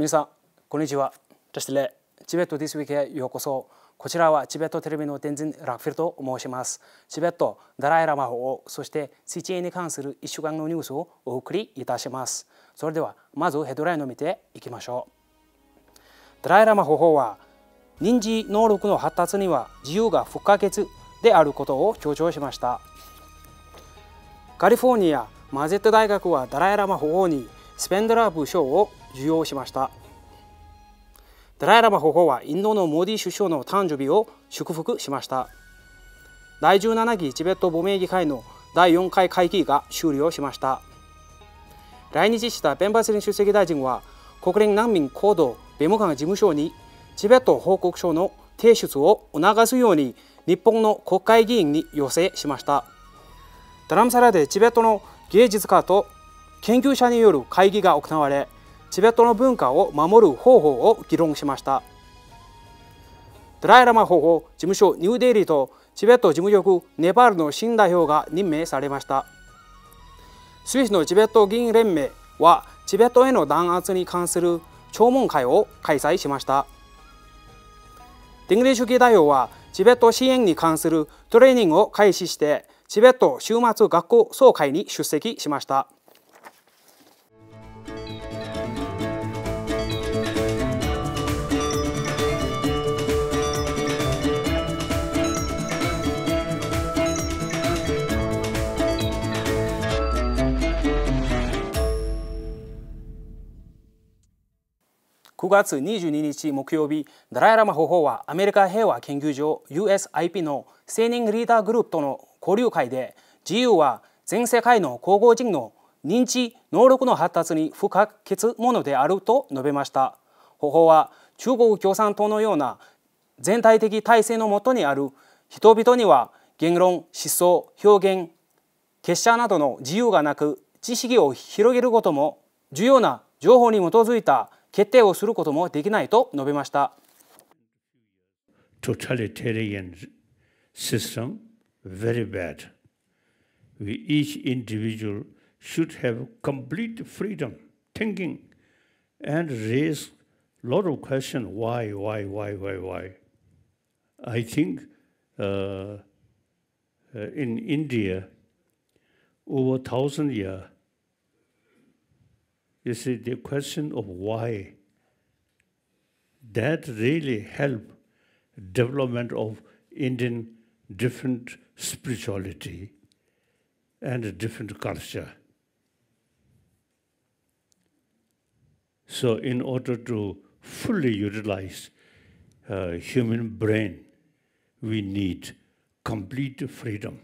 皆さんこんにちはそしてチベットディスウィークへようこそこちらはチベットテレビの天神ラクフィルと申しますチベットダライラマ法そして地位に関する1週間のニュースをお送りいたしますそれではまずヘッドラインを見ていきましょうダライラマ法は認知能力の発達には自由が不可欠であることを強調しましたカリフォルニアマゼット大学はダライラマ法王にスペンドラブ賞を受容しましたダライラマ法はインドのモディ首相の誕生日を祝福しました第17期チベット亡命議会の第4回会議が終了しました来日したベンバスリン出席大臣は国連難民行動弁務官事務所にチベット報告書の提出を促すように日本の国会議員に要請しましたダラムサラでチベットの芸術家と研究者による会議が行われチベットの文化を守る方法を議論しましたドライラマ法事務所ニューデイリーとチベット事務局ネパールの新代表が任命されましたスイスのチベット議員連盟はチベットへの弾圧に関する聴聞会を開催しましたデングリ主義代表はチベット支援に関するトレーニングを開始してチベット週末学校総会に出席しました。月22日木曜日ダライラマ方法はアメリカ平和研究所 USIP の青年リーダーグループとの交流会で自由は全世界の高校人の認知能力の発達に不可欠ものであると述べました方法は中国共産党のような全体的体制のもとにある人々には言論思想表現結社などの自由がなく知識を広げることも重要な情報に基づいた決定をすることもできないと述べました。Totalitarian system, very bad. We each individual should have complete freedom, thinking, and raise a lot of questions why, why, why, why, why. I think uh, in India, over a thousand years, You see, the question of why, that really helped development of Indian different spirituality and different culture. So in order to fully utilize uh, human brain, we need complete freedom.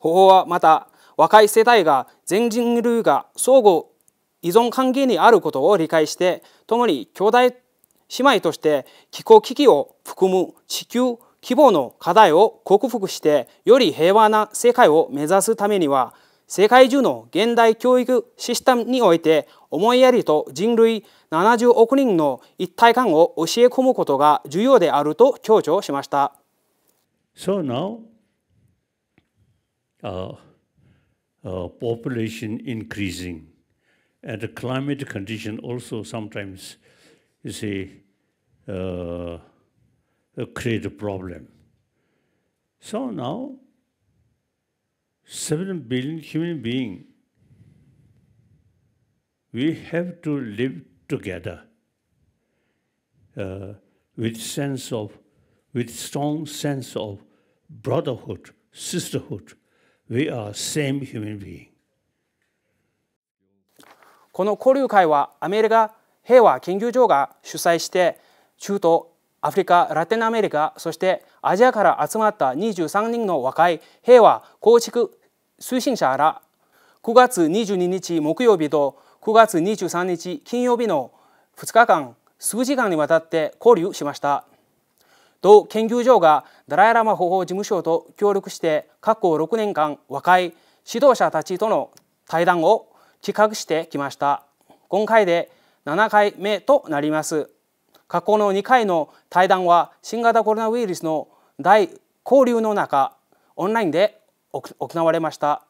法はまた若い世代が全人類が相互依存関係にあることを理解して共に兄弟姉妹として気候危機を含む地球規模の課題を克服してより平和な世界を目指すためには世界中の現代教育システムにおいて思いやりと人類70億人の一体感を教え込むことが重要であると強調しました。So now, uh, uh, population increasing. And the climate condition also sometimes, you see, uh, create a problem. So now, 7 billion human beings, we have to live together uh, with sense of, with strong sense of brotherhood, sisterhood. We are same human being. この交流会はアメリカ平和研究所が主催して中東アフリカラテンアメリカそしてアジアから集まった23人の若い平和構築推進者ら9月22日木曜日と9月23日金曜日の2日間数時間にわたって交流しました。同研究所がダライ・ラマ保護事務所と協力して過去6年間若い指導者たちとの対談を企画してきました今回で7回目となります過去の2回の対談は新型コロナウイルスの大交流の中オンラインで行われました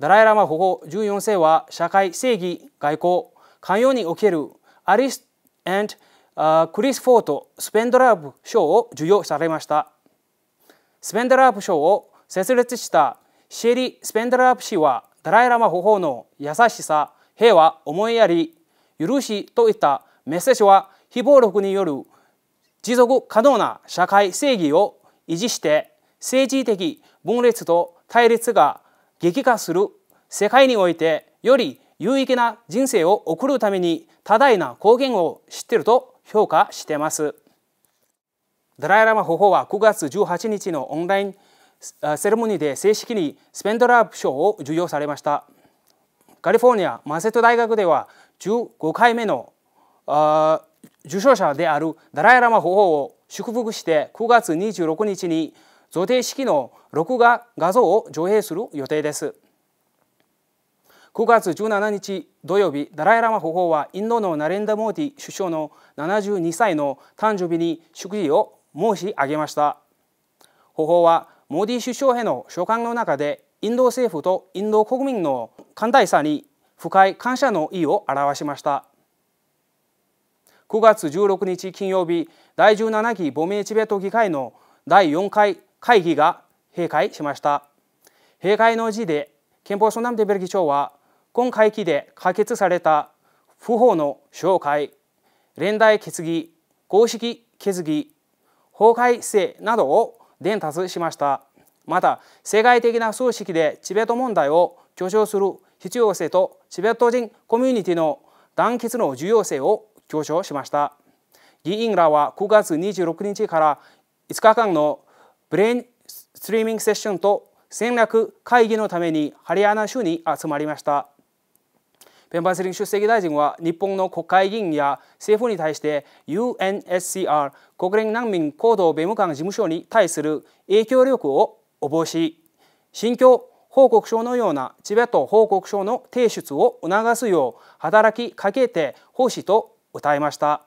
ダライ・ラマ保護14世は社会正義外交寛容におけるアリス・アンド・クリス・フォートスペンドラーブ賞を授与されましたスペンドラーブ賞を設立したシェリー・スペンドラーブ氏はダライ・ラマ法の優しさ平和思いやり許しといったメッセージは非暴力による持続可能な社会正義を維持して政治的分裂と対立が激化する世界においてより有益な人生を送るために多大な貢献を知っていると評価しています。ダライ・ラマ法は9月18日のオンラインセレモニーで正式にスペンドラー賞を授与されましたカリフォルニアマセット大学では15回目の受賞者であるダライ・ラマ法王を祝福して9月26日に贈呈式の録画画像を上映する予定です9月17日土曜日ダライ・ラマ法王はインドのナレンダ・モーディ首相の72歳の誕生日に祝辞を申し上げました法王はモディ首相への所感の中でインド政府とインド国民の寛大さに深い感謝の意を表しました9月16日金曜日第17期ボミチベット議会の第4回会議が閉会しました閉会の辞で憲法ソナムデベル議長は今会期で可決された不法の紹介連帯決議公式決議法改正などを伝達しましたまた世界的な組織でチベット問題を助長する必要性とチベット人コミュニティの団結の重要性を強調しました議員らは9月26日から5日間のブレインストリーミングセッションと戦略会議のためにハリアナ州に集まりました。ペンバーリン出席大臣は日本の国会議員や政府に対して UNSCR 国連難民行動弁務官事務所に対する影響力をおぼし新疆報告書のようなチベット報告書の提出を促すよう働きかけてほしいと訴えました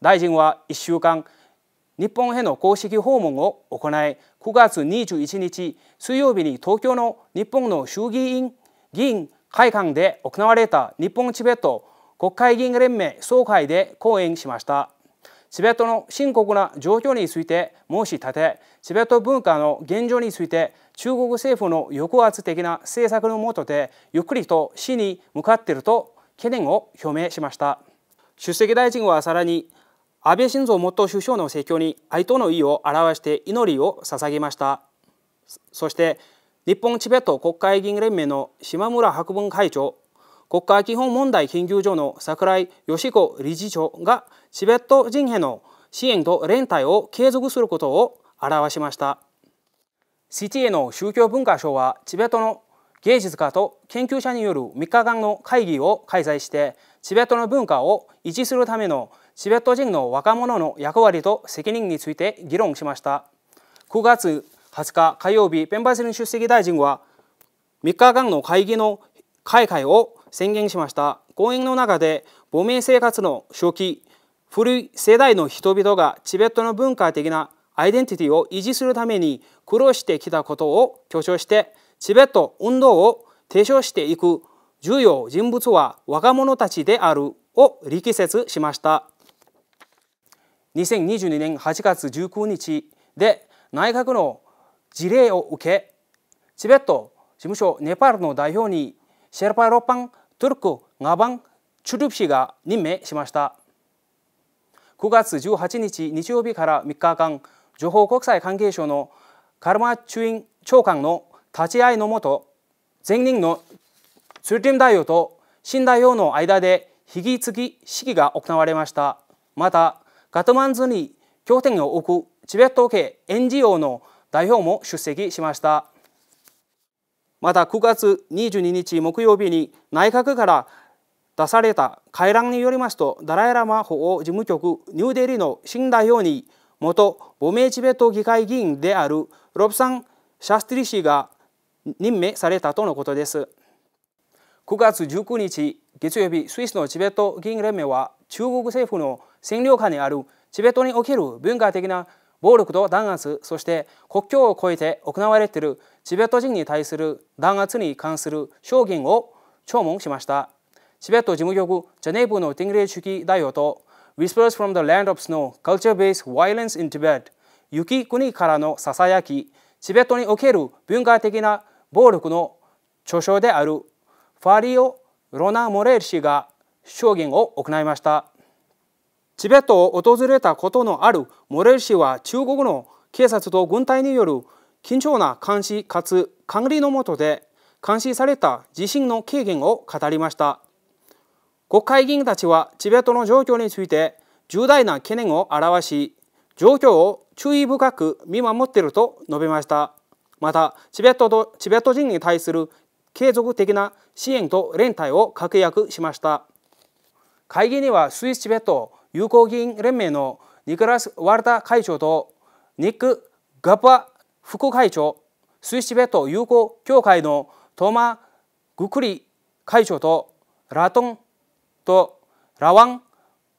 大臣は1週間日本への公式訪問を行い9月21日水曜日に東京の日本の衆議院議員会館で行われた日本チベット国会議員連盟総会で講演しましたチベットの深刻な状況について申し立てチベット文化の現状について中国政府の抑圧的な政策のもとでゆっくりと死に向かっていると懸念を表明しました出席大臣はさらに安倍晋三元首相の逝教に哀悼の意を表して祈りを捧げましたそして日本チベット国会議員連盟の島村博文会長国家基本問題研究所の櫻井義子理事長がチベット人への支援と連帯を継続することを表しましたシティへの宗教文化省はチベットの芸術家と研究者による3日間の会議を開催してチベットの文化を維持するためのチベット人の若者の役割と責任について議論しました9月20日火曜日、ペンバセリン出席大臣は3日間の会議の開会を宣言しました。講演の中で、亡命生活の初期、古い世代の人々がチベットの文化的なアイデンティティを維持するために苦労してきたことを強調して、チベット運動を提唱していく重要人物は若者たちであるを力説しました。2022年8月19日で内閣の事例を受けチベット事務所ネパールの代表にシェルパロパントルクガバンチュルプ氏が任命しました9月18日日曜日から3日間情報国際関係省のカルマチュン長官の立ち会いのもと前任のツルティム代表と新代表の間で引き継ぎ式が行われましたまたガトマンズに拠点を置くチベット系 NGO の代表も出席しましたまた9月22日木曜日に内閣から出された回覧によりますとダライ・ラマ法事務局ニューデリーの新代表に元ボメチベット議会議員であるロブサン・シャスティリ氏が任命されたとのことです9月19日月曜日スイスのチベット議員連盟は中国政府の占領下にあるチベットにおける文化的な暴力と弾圧そして国境を越えて行われているチベット人に対する弾圧に関する証言を聴聞しましたチベット事務局ジャネーブのティングレイ主義代表と Whispers from the Land of Snow Culture-Based Violence in Tibet 雪国からのささやきチベットにおける文化的な暴力の著書であるファリオ・ロナ・モレル氏が証言を行いました。チベットを訪れたことのあるモレル氏は中国の警察と軍隊による緊張な監視かつ管理の下で監視された地震の経験を語りました国会議員たちはチベットの状況について重大な懸念を表し状況を注意深く見守っていると述べましたまたチベットとチベット人に対する継続的な支援と連帯を確約しました会議にはスイスチベット友好議員連盟のニクラス・ワルタ会長とニック・ガッパ副会長スイスチベット友好協会のトーマ・グクリ会長とラトンとラワン・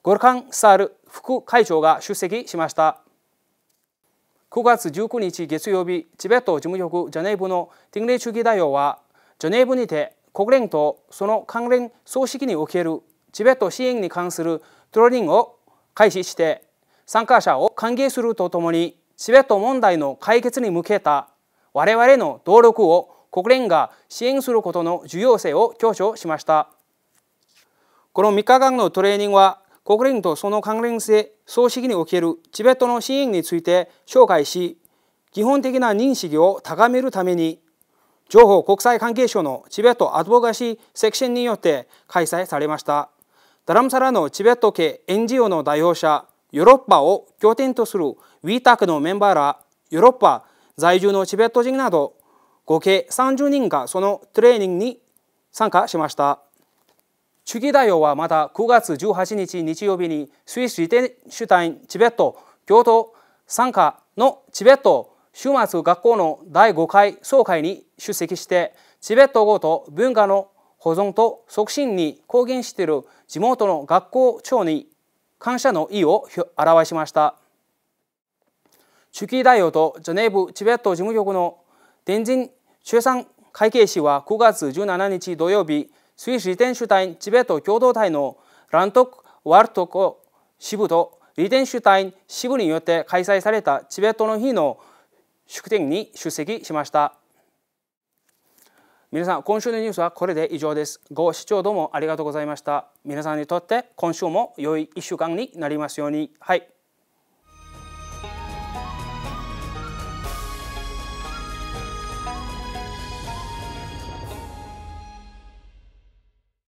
ゴルカン・サール副会長が出席しました9月19日月曜日チベット事務局ジャネーブのティンレイ主義代表はジャネーブにて国連とその関連組織におけるチベット支援に関するトロリングを開始して参加者を歓迎するとともにチベット問題の解決に向けた我々の努力を国連が支援することの重要性を強調しましたこの3日間のトレーニングは国連とその関連性組織におけるチベットの支援について紹介し基本的な認識を高めるために情報国際関係省のチベットアドボカシーセクションによって開催されました。ダラムサラのチベット系 NGO の代表者ヨーロッパを拠点とするウィタクのメンバーらヨーロッパ在住のチベット人など合計30人がそのトレーニングに参加しました主義代表はまた9月18日日曜日にスイス・リテンシュタインチベット共同参加のチベット週末学校の第5回総会に出席してチベット語と文化の保存と促進に貢献している地元の学校長に感謝の意を表しました中期大王とジャネーブチベット事務局の天神中産会計士は9月17日土曜日スイスリテンシュタインチベット共同体のラントクワルトコ支部とリテンシュタイン支部によって開催されたチベットの日の祝典に出席しました。皆さん今週のニュースはこれで以上ですご視聴どうもありがとうございました皆さんにとって今週も良い1週間になりますようにはい